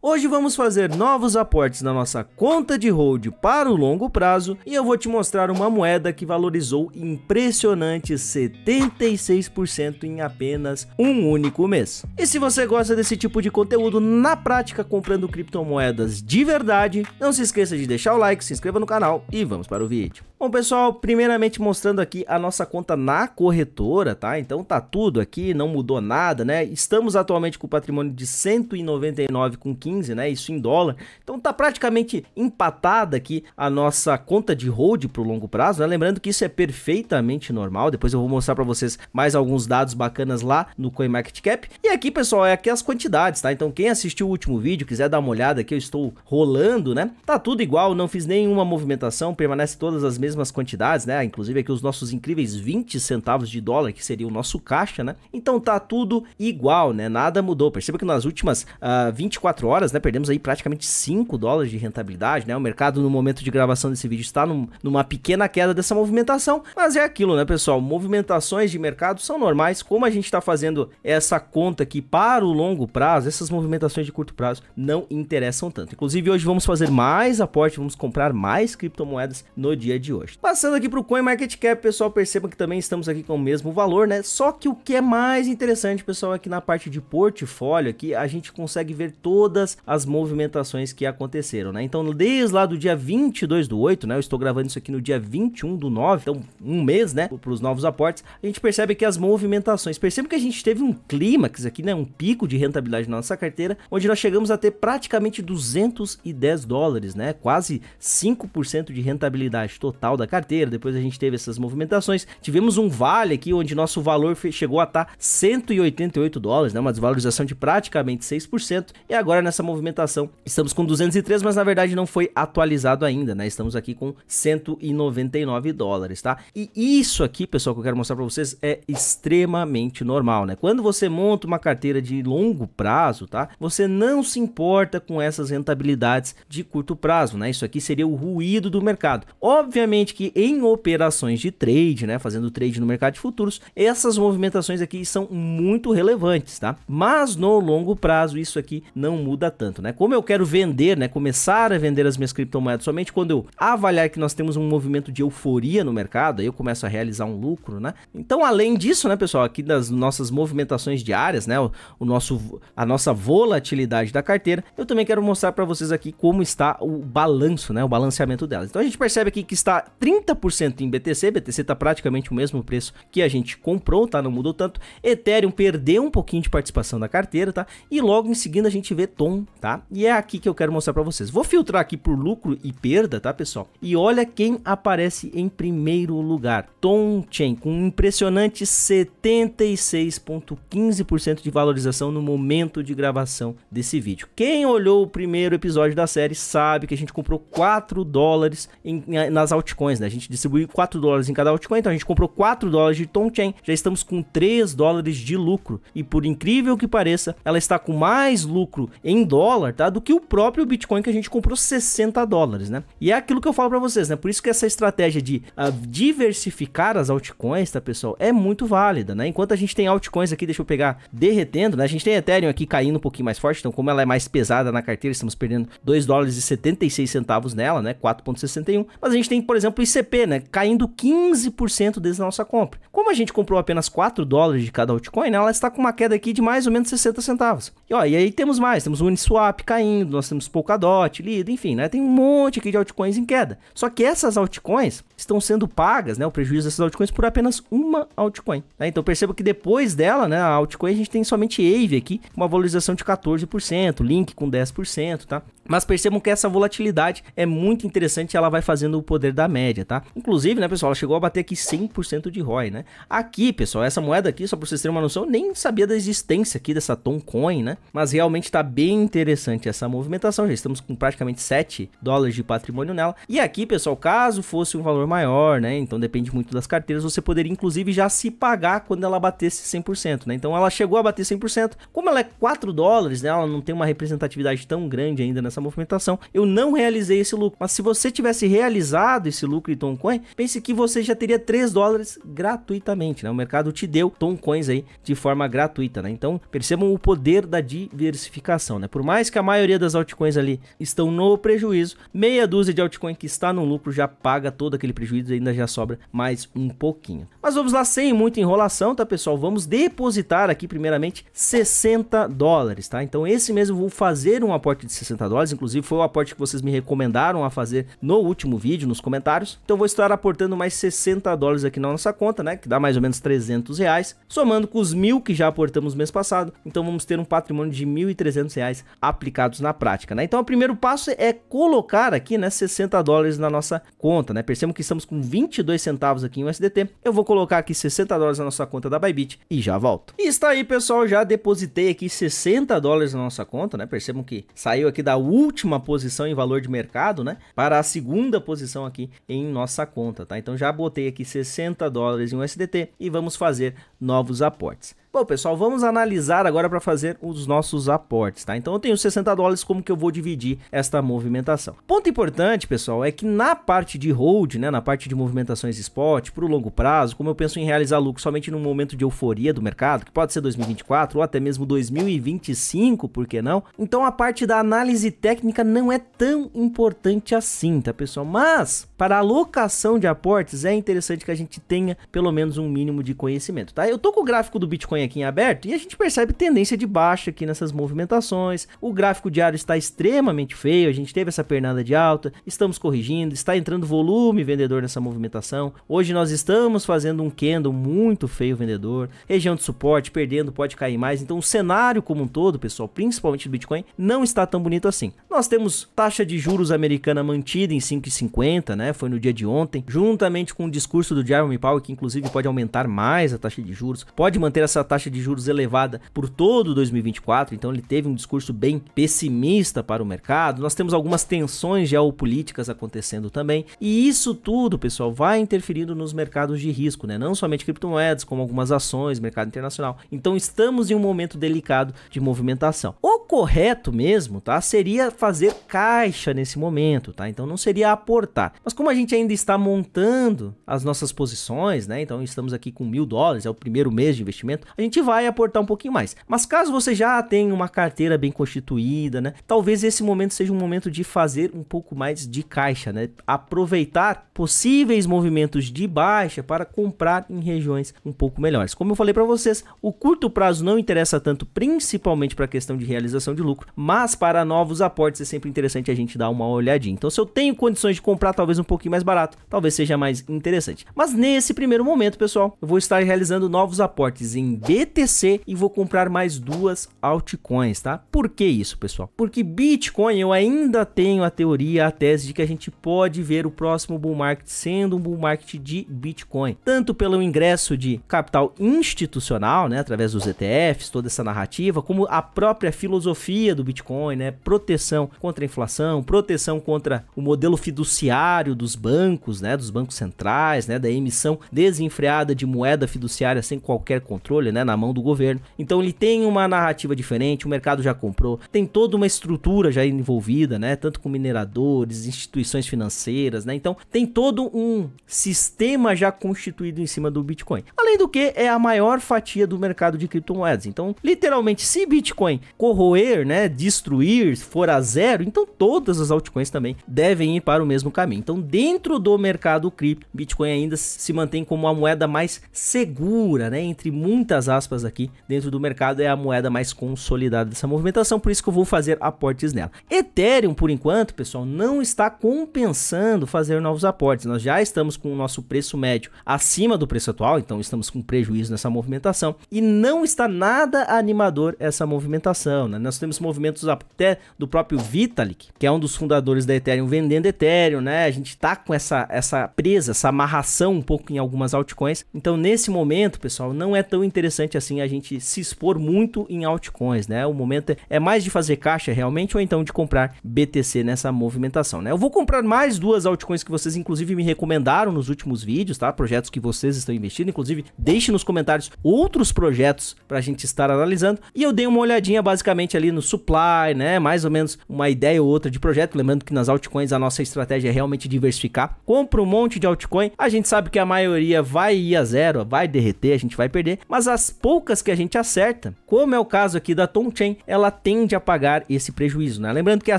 Hoje vamos fazer novos aportes na nossa conta de hold para o longo prazo e eu vou te mostrar uma moeda que valorizou impressionante 76% em apenas um único mês. E se você gosta desse tipo de conteúdo na prática comprando criptomoedas de verdade, não se esqueça de deixar o like, se inscreva no canal e vamos para o vídeo. Bom pessoal, primeiramente mostrando aqui a nossa conta na corretora, tá? Então tá tudo aqui, não mudou nada, né? Estamos atualmente com o patrimônio de 199,15 15, né? Isso em dólar. Então tá praticamente empatada aqui a nossa conta de hold para o longo prazo, né? Lembrando que isso é perfeitamente normal. Depois eu vou mostrar para vocês mais alguns dados bacanas lá no CoinMarketCap. E aqui, pessoal, é aqui as quantidades, tá? Então quem assistiu o último vídeo, quiser dar uma olhada aqui, eu estou rolando, né? Tá tudo igual, não fiz nenhuma movimentação, permanece todas as mesmas quantidades, né? Inclusive aqui os nossos incríveis 20 centavos de dólar, que seria o nosso caixa, né? Então tá tudo igual, né? Nada mudou. Perceba que nas últimas uh, ah, 24 horas horas, né? Perdemos aí praticamente 5 dólares de rentabilidade, né? O mercado no momento de gravação desse vídeo está num, numa pequena queda dessa movimentação, mas é aquilo, né, pessoal? Movimentações de mercado são normais, como a gente está fazendo essa conta aqui para o longo prazo, essas movimentações de curto prazo não interessam tanto. Inclusive, hoje vamos fazer mais aporte, vamos comprar mais criptomoedas no dia de hoje. Passando aqui para o CoinMarketCap, pessoal, perceba que também estamos aqui com o mesmo valor, né? Só que o que é mais interessante, pessoal, aqui é que na parte de portfólio, aqui a gente consegue ver todas todas as movimentações que aconteceram, né? Então, desde lá do dia 22 do 8, né? Eu estou gravando isso aqui no dia 21 do 9, então um mês, né? Para os novos aportes, a gente percebe que as movimentações, percebe que a gente teve um clímax aqui, né? Um pico de rentabilidade na nossa carteira, onde nós chegamos a ter praticamente 210 dólares, né? Quase 5% de rentabilidade total da carteira. Depois a gente teve essas movimentações, tivemos um vale aqui onde nosso valor chegou a tá estar 188 dólares, né? Uma desvalorização de praticamente 6%. E agora nessa essa movimentação. Estamos com 203, mas na verdade não foi atualizado ainda, né? Estamos aqui com 199 dólares, tá? E isso aqui, pessoal, que eu quero mostrar para vocês é extremamente normal, né? Quando você monta uma carteira de longo prazo, tá? Você não se importa com essas rentabilidades de curto prazo, né? Isso aqui seria o ruído do mercado. Obviamente que em operações de trade, né, fazendo trade no mercado de futuros, essas movimentações aqui são muito relevantes, tá? Mas no longo prazo isso aqui não muda tanto, né? Como eu quero vender, né? Começar a vender as minhas criptomoedas somente quando eu avaliar que nós temos um movimento de euforia no mercado, aí eu começo a realizar um lucro, né? Então, além disso, né, pessoal, aqui das nossas movimentações diárias, né, o, o nosso a nossa volatilidade da carteira, eu também quero mostrar para vocês aqui como está o balanço, né, o balanceamento dela. Então, a gente percebe aqui que está 30% em BTC, BTC está praticamente o mesmo preço que a gente comprou, tá? Não mudou tanto. Ethereum perdeu um pouquinho de participação da carteira, tá? E logo em seguida a gente vê Tom tá? E é aqui que eu quero mostrar para vocês. Vou filtrar aqui por lucro e perda, tá, pessoal? E olha quem aparece em primeiro lugar. Tom com um impressionante 76,15% de valorização no momento de gravação desse vídeo. Quem olhou o primeiro episódio da série sabe que a gente comprou 4 dólares em, nas altcoins, né? A gente distribuiu 4 dólares em cada altcoin, então a gente comprou 4 dólares de Tom Já estamos com 3 dólares de lucro. E por incrível que pareça, ela está com mais lucro em dólar, tá? Do que o próprio Bitcoin que a gente comprou 60 dólares, né? E é aquilo que eu falo para vocês, né? Por isso que essa estratégia de uh, diversificar as altcoins, tá, pessoal? É muito válida, né? Enquanto a gente tem altcoins aqui, deixa eu pegar derretendo, né? A gente tem Ethereum aqui caindo um pouquinho mais forte, então como ela é mais pesada na carteira, estamos perdendo 2 dólares e 76 centavos nela, né? 4.61. Mas a gente tem, por exemplo, o ICP, né? Caindo 15% desde a nossa compra. Como a gente comprou apenas 4 dólares de cada altcoin, né? ela está com uma queda aqui de mais ou menos 60 centavos. E, ó, e aí temos mais, temos Uniswap caindo, nós temos Polkadot, Lido, enfim, né? Tem um monte aqui de altcoins em queda. Só que essas altcoins estão sendo pagas, né? O prejuízo dessas altcoins por apenas uma altcoin. Né? Então perceba que depois dela, né? A altcoin a gente tem somente AVE aqui, uma valorização de 14%, Link com 10%, tá? Mas percebam que essa volatilidade é muito interessante, ela vai fazendo o poder da média, tá? Inclusive, né, pessoal, ela chegou a bater aqui 100% de ROI, né? Aqui, pessoal, essa moeda aqui, só para vocês terem uma noção, eu nem sabia da existência aqui dessa Toncoin, né? Mas realmente tá bem interessante essa movimentação, já estamos com praticamente 7 dólares de patrimônio nela. E aqui, pessoal, caso fosse um valor maior, né, então depende muito das carteiras, você poderia inclusive já se pagar quando ela batesse 100%, né? Então ela chegou a bater 100%, como ela é 4 dólares, né, ela não tem uma representatividade tão grande ainda nessa movimentação, eu não realizei esse lucro. Mas se você tivesse realizado esse lucro em Coin, pense que você já teria 3 dólares gratuitamente, né? O mercado te deu Toncoins aí de forma gratuita, né? Então, percebam o poder da diversificação, né? Por mais que a maioria das altcoins ali estão no prejuízo, meia dúzia de altcoin que está no lucro já paga todo aquele prejuízo e ainda já sobra mais um pouquinho. Mas vamos lá, sem muita enrolação, tá pessoal? Vamos depositar aqui primeiramente 60 dólares, tá? Então esse mês eu vou fazer um aporte de 60 dólares, inclusive foi o aporte que vocês me recomendaram a fazer no último vídeo, nos comentários. Então vou estar aportando mais 60 dólares aqui na nossa conta, né? Que dá mais ou menos 300 reais, somando com os mil que já aportamos mês passado. Então vamos ter um patrimônio de 1.300 reais aplicados na prática, né? Então, o primeiro passo é colocar aqui, né, 60 dólares na nossa conta, né? Percebam que estamos com 22 centavos aqui em USDT. Eu vou colocar aqui 60 dólares na nossa conta da Bybit e já volto. E está aí, pessoal, já depositei aqui 60 dólares na nossa conta, né? Percebam que saiu aqui da última posição em valor de mercado, né? Para a segunda posição aqui em nossa conta, tá? Então já botei aqui 60 dólares em USDT e vamos fazer novos aportes. Bom, pessoal, vamos analisar agora para fazer os nossos aportes, tá? Então eu tenho 60 dólares, como que eu vou dividir esta movimentação? Ponto importante, pessoal, é que na parte de hold, né, na parte de movimentações spot, para o longo prazo, como eu penso em realizar lucro somente num momento de euforia do mercado, que pode ser 2024 ou até mesmo 2025, por que não? Então a parte da análise técnica não é tão importante assim, tá, pessoal? Mas para alocação de aportes é interessante que a gente tenha pelo menos um mínimo de conhecimento, tá? Eu tô com o gráfico do Bitcoin aqui em aberto e a gente percebe tendência de baixa aqui nessas movimentações. O gráfico diário está extremamente feio, a gente teve essa pernada de alta, estamos corrigindo, está entrando volume vendedor nessa movimentação. Hoje nós estamos fazendo um candle muito feio vendedor, região de suporte perdendo, pode cair mais. Então o cenário como um todo, pessoal, principalmente do Bitcoin, não está tão bonito assim. Nós temos taxa de juros americana mantida em 5,50, né? Foi no dia de ontem, juntamente com o discurso do Jeremy Powell, que inclusive pode aumentar mais a taxa de juros, pode manter essa taxa de juros elevada por todo 2024, então ele teve um discurso bem pessimista para o mercado. Nós temos algumas tensões geopolíticas acontecendo também, e isso tudo, pessoal, vai interferindo nos mercados de risco, né? Não somente criptomoedas, como algumas ações, mercado internacional. Então estamos em um momento delicado de movimentação. O correto mesmo, tá? Seria fazer caixa nesse momento, tá? Então não seria aportar. Mas como a gente ainda está montando as nossas posições, né? Então estamos aqui com mil dólares, é o primeiro mês de investimento a gente vai aportar um pouquinho mais. Mas caso você já tenha uma carteira bem constituída, né? Talvez esse momento seja um momento de fazer um pouco mais de caixa, né? Aproveitar possíveis movimentos de baixa para comprar em regiões um pouco melhores. Como eu falei para vocês, o curto prazo não interessa tanto, principalmente para a questão de realização de lucro, mas para novos aportes é sempre interessante a gente dar uma olhadinha. Então, se eu tenho condições de comprar talvez um pouquinho mais barato, talvez seja mais interessante. Mas nesse primeiro momento, pessoal, eu vou estar realizando novos aportes em BTC e vou comprar mais duas altcoins, tá? Por que isso, pessoal? Porque Bitcoin eu ainda tenho a teoria, a tese de que a gente pode ver o próximo bull market sendo um bull market de Bitcoin, tanto pelo ingresso de capital institucional, né, através dos ETFs, toda essa narrativa, como a própria filosofia do Bitcoin, né, proteção contra a inflação, proteção contra o modelo fiduciário dos bancos, né, dos bancos centrais, né, da emissão desenfreada de moeda fiduciária sem qualquer controle, né, né, na mão do governo. Então ele tem uma narrativa diferente, o mercado já comprou, tem toda uma estrutura já envolvida, né, tanto com mineradores, instituições financeiras, né? Então tem todo um sistema já constituído em cima do Bitcoin. Além do que é a maior fatia do mercado de criptomoedas. Então, literalmente, se Bitcoin corroer, né, destruir, for a zero, então todas as altcoins também devem ir para o mesmo caminho. Então, dentro do mercado cripto, Bitcoin ainda se mantém como a moeda mais segura, né, entre muitas aspas aqui, dentro do mercado é a moeda mais consolidada dessa movimentação, por isso que eu vou fazer aportes nela. Ethereum, por enquanto, pessoal, não está compensando fazer novos aportes. Nós já estamos com o nosso preço médio acima do preço atual, então estamos com prejuízo nessa movimentação e não está nada animador essa movimentação. Né? Nós temos movimentos até do próprio Vitalik, que é um dos fundadores da Ethereum, vendendo Ethereum, né? A gente tá com essa, essa presa, essa amarração um pouco em algumas altcoins. Então, nesse momento, pessoal, não é tão interessante interessante assim a gente se expor muito em altcoins, né? O momento é mais de fazer caixa realmente ou então de comprar BTC nessa movimentação, né? Eu vou comprar mais duas altcoins que vocês inclusive me recomendaram nos últimos vídeos, tá? Projetos que vocês estão investindo, inclusive deixe nos comentários outros projetos para a gente estar analisando. E eu dei uma olhadinha basicamente ali no supply, né? Mais ou menos uma ideia ou outra de projeto, lembrando que nas altcoins a nossa estratégia é realmente diversificar. Compra um monte de altcoin, a gente sabe que a maioria vai ir a zero, vai derreter, a gente vai perder, mas as poucas que a gente acerta, como é o caso aqui da Tongchen, ela tende a pagar esse prejuízo, né? Lembrando que a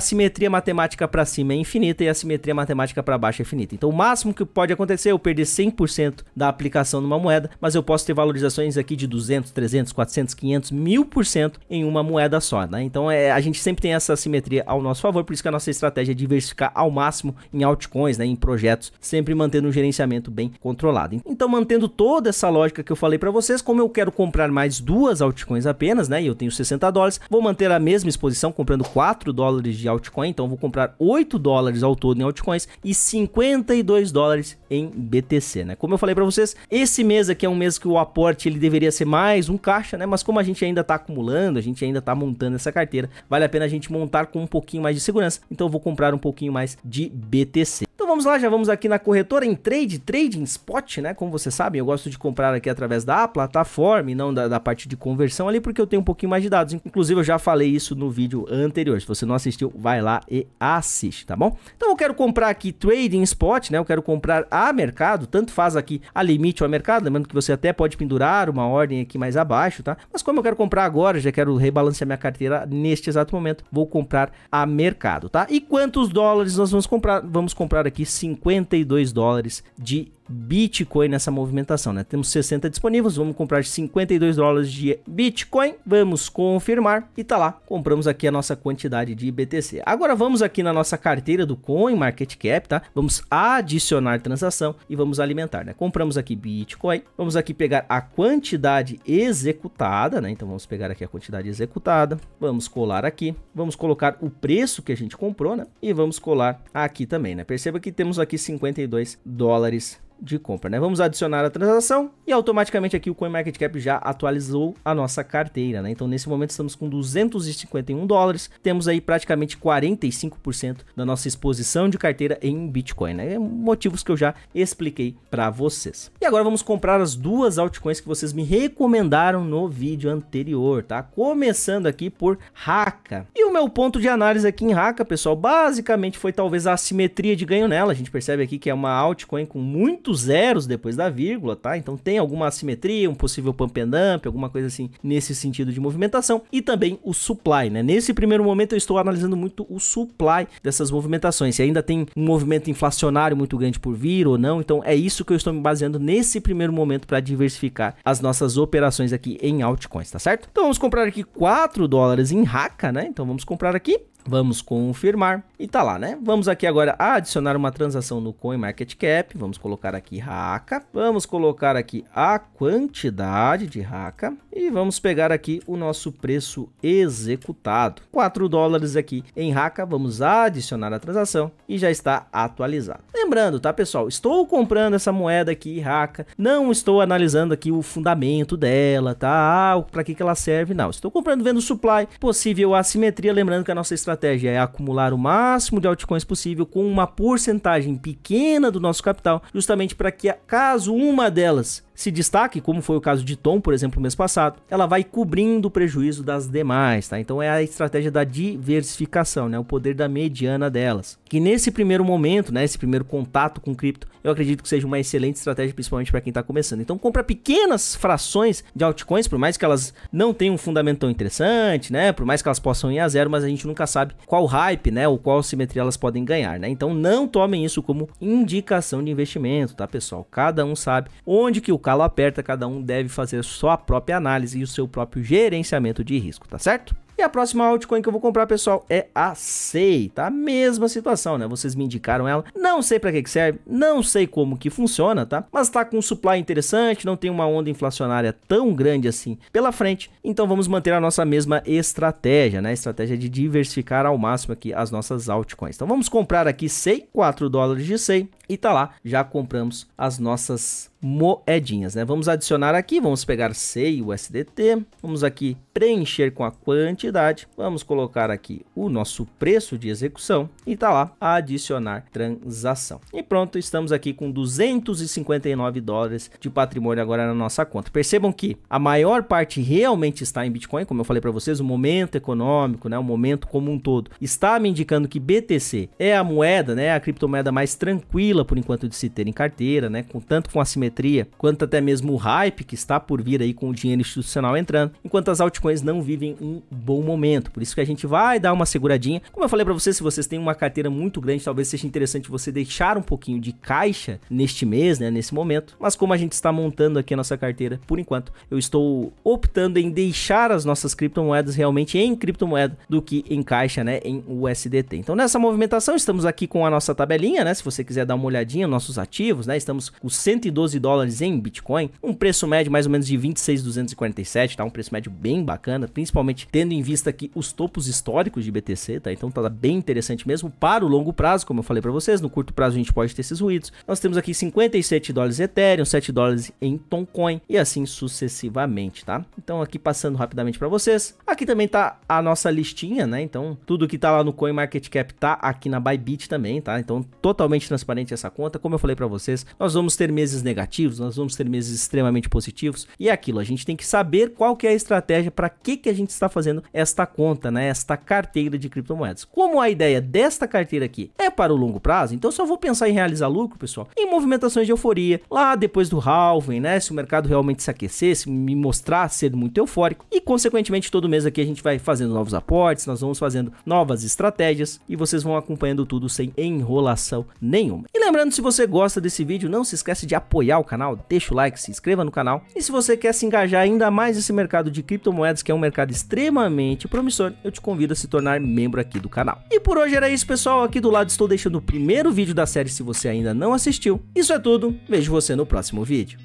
simetria matemática para cima é infinita e a simetria matemática para baixo é finita. Então, o máximo que pode acontecer é eu perder 100% da aplicação numa moeda, mas eu posso ter valorizações aqui de 200, 300, 400, 500, 1000% em uma moeda só, né? Então, é, a gente sempre tem essa simetria ao nosso favor, por isso que a nossa estratégia é diversificar ao máximo em altcoins, né, em projetos, sempre mantendo um gerenciamento bem controlado. Então, mantendo toda essa lógica que eu falei para vocês, como eu quero quero comprar mais duas altcoins apenas, né? E eu tenho 60 dólares. Vou manter a mesma exposição comprando 4 dólares de altcoin. Então vou comprar 8 dólares ao todo em altcoins e 52 dólares em BTC, né? Como eu falei para vocês, esse mês aqui é um mês que o aporte ele deveria ser mais um caixa, né? Mas como a gente ainda tá acumulando, a gente ainda tá montando essa carteira, vale a pena a gente montar com um pouquinho mais de segurança. Então eu vou comprar um pouquinho mais de BTC. Então vamos lá, já vamos aqui na corretora em trade, trading spot, né? Como vocês sabem, eu gosto de comprar aqui através da plataforma e não da, da, parte de conversão ali, porque eu tenho um pouquinho mais de dados. Inclusive, eu já falei isso no vídeo anterior. Se você não assistiu, vai lá e assiste, tá bom? Então, eu quero comprar aqui trading spot, né? Eu quero comprar a mercado, tanto faz aqui a limite ou a mercado, lembrando que você até pode pendurar uma ordem aqui mais abaixo, tá? Mas como eu quero comprar agora, já quero rebalancear minha carteira neste exato momento, vou comprar a mercado, tá? E quantos dólares nós vamos comprar? Vamos comprar aqui 52 dólares de Bitcoin nessa movimentação, né? Temos 60 disponíveis, vamos comprar 52 dólares de Bitcoin, vamos confirmar e tá lá, compramos aqui a nossa quantidade de BTC. Agora vamos aqui na nossa carteira do Coin Market Cap, tá? Vamos adicionar transação e vamos alimentar, né? Compramos aqui Bitcoin, vamos aqui pegar a quantidade executada, né? Então vamos pegar aqui a quantidade executada, vamos colar aqui, vamos colocar o preço que a gente comprou, né? E vamos colar aqui também, né? Perceba que temos aqui 52 dólares de compra, né? Vamos adicionar a transação e automaticamente aqui o CoinMarketCap já atualizou a nossa carteira, né? Então nesse momento estamos com 251 dólares, temos aí praticamente 45% da nossa exposição de carteira em Bitcoin, né? Motivos que eu já expliquei para vocês. E agora vamos comprar as duas altcoins que vocês me recomendaram no vídeo anterior, tá? Começando aqui por Raka. E o meu ponto de análise aqui em Raka, pessoal, basicamente foi talvez a assimetria de ganho nela. A gente percebe aqui que é uma altcoin com muito muitos zeros depois da vírgula, tá? Então tem alguma assimetria, um possível pump and dump, alguma coisa assim nesse sentido de movimentação. E também o supply, né? Nesse primeiro momento eu estou analisando muito o supply dessas movimentações. Se ainda tem um movimento inflacionário muito grande por vir ou não. Então é isso que eu estou me baseando nesse primeiro momento para diversificar as nossas operações aqui em altcoins, tá certo? Então vamos comprar aqui 4 dólares em Raca, né? Então vamos comprar aqui Vamos confirmar. E tá lá, né? Vamos aqui agora adicionar uma transação no CoinMarketCap. Vamos colocar aqui Raca. Vamos colocar aqui a quantidade de Raca E vamos pegar aqui o nosso preço executado. 4 dólares aqui em Raca. Vamos adicionar a transação e já está atualizado. Lembrando, tá, pessoal? Estou comprando essa moeda aqui, Raca. Não estou analisando aqui o fundamento dela, tá? Ah, para que, que ela serve, não. Estou comprando vendo o supply, possível assimetria. Lembrando que a nossa estratégia estratégia é acumular o máximo de altcoins possível com uma porcentagem pequena do nosso capital, justamente para que caso uma delas se destaque, como foi o caso de Tom, por exemplo, mês passado, ela vai cobrindo o prejuízo das demais, tá? Então é a estratégia da diversificação, né? O poder da mediana delas. Que nesse primeiro momento, né, esse primeiro contato com cripto, eu acredito que seja uma excelente estratégia, principalmente para quem está começando. Então compra pequenas frações de altcoins, por mais que elas não tenham um fundamento tão interessante, né? Por mais que elas possam ir a zero, mas a gente nunca sabe qual hype, né, ou qual simetria elas podem ganhar, né? Então não tomem isso como indicação de investimento, tá, pessoal? Cada um sabe onde que o calo aperta, cada um deve fazer sua própria análise e o seu próprio gerenciamento de risco, tá certo? E a próxima altcoin que eu vou comprar, pessoal, é a SEI, tá? mesma situação, né? Vocês me indicaram ela. Não sei para que, que serve, não sei como que funciona, tá? Mas tá com um supply interessante, não tem uma onda inflacionária tão grande assim pela frente. Então vamos manter a nossa mesma estratégia, né? estratégia de diversificar ao máximo aqui as nossas altcoins. Então vamos comprar aqui SEI, 4 dólares de SEI e tá lá, já compramos as nossas moedinhas, né? Vamos adicionar aqui, vamos pegar 100 USDT, vamos aqui preencher com a quantidade, vamos colocar aqui o nosso preço de execução e tá lá adicionar transação. E pronto, estamos aqui com 259 dólares de patrimônio agora na nossa conta. Percebam que a maior parte realmente está em Bitcoin, como eu falei para vocês, o momento econômico, né, o momento como um todo, está me indicando que BTC é a moeda, né, a criptomoeda mais tranquila por enquanto de se ter em carteira, né, com tanto com a simetria simetria, quanto até mesmo o hype que está por vir aí com o dinheiro institucional entrando, enquanto as altcoins não vivem um bom momento. Por isso que a gente vai dar uma seguradinha. Como eu falei para vocês, se vocês têm uma carteira muito grande, talvez seja interessante você deixar um pouquinho de caixa neste mês, né, nesse momento. Mas como a gente está montando aqui a nossa carteira, por enquanto, eu estou optando em deixar as nossas criptomoedas realmente em criptomoeda do que em caixa, né, em USDT. Então nessa movimentação estamos aqui com a nossa tabelinha, né? Se você quiser dar uma olhadinha nossos ativos, né? Estamos com 112 dólares em Bitcoin, um preço médio mais ou menos de 26,247, tá? Um preço médio bem bacana, principalmente tendo em vista aqui os topos históricos de BTC, tá? Então tá bem interessante mesmo para o longo prazo, como eu falei para vocês, no curto prazo a gente pode ter esses ruídos. Nós temos aqui 57 dólares Ethereum, 7 dólares em Toncoin e assim sucessivamente, tá? Então aqui passando rapidamente para vocês. Aqui também tá a nossa listinha, né? Então tudo que tá lá no CoinMarketCap tá aqui na Bybit também, tá? Então totalmente transparente essa conta, como eu falei para vocês, nós vamos ter meses negativos negativos, nós vamos ter meses extremamente positivos. E é aquilo, a gente tem que saber qual que é a estratégia, para que, que a gente está fazendo esta conta, né? esta carteira de criptomoedas. Como a ideia desta carteira aqui é para o longo prazo, então só vou pensar em realizar lucro, pessoal, em movimentações de euforia, lá depois do halving, né? se o mercado realmente se aquecesse me mostrar ser muito eufórico, e consequentemente todo mês aqui a gente vai fazendo novos aportes, nós vamos fazendo novas estratégias e vocês vão acompanhando tudo sem enrolação nenhuma. E lembrando, se você gosta desse vídeo, não se esquece de apoiar o canal, deixa o like, se inscreva no canal. E se você quer se engajar ainda mais nesse mercado de criptomoedas, que é um mercado extremamente promissor, eu te convido a se tornar membro aqui do canal. E por hoje era isso, pessoal. Aqui do lado estou deixando o primeiro vídeo da série se você ainda não assistiu. Isso é tudo, vejo você no próximo vídeo.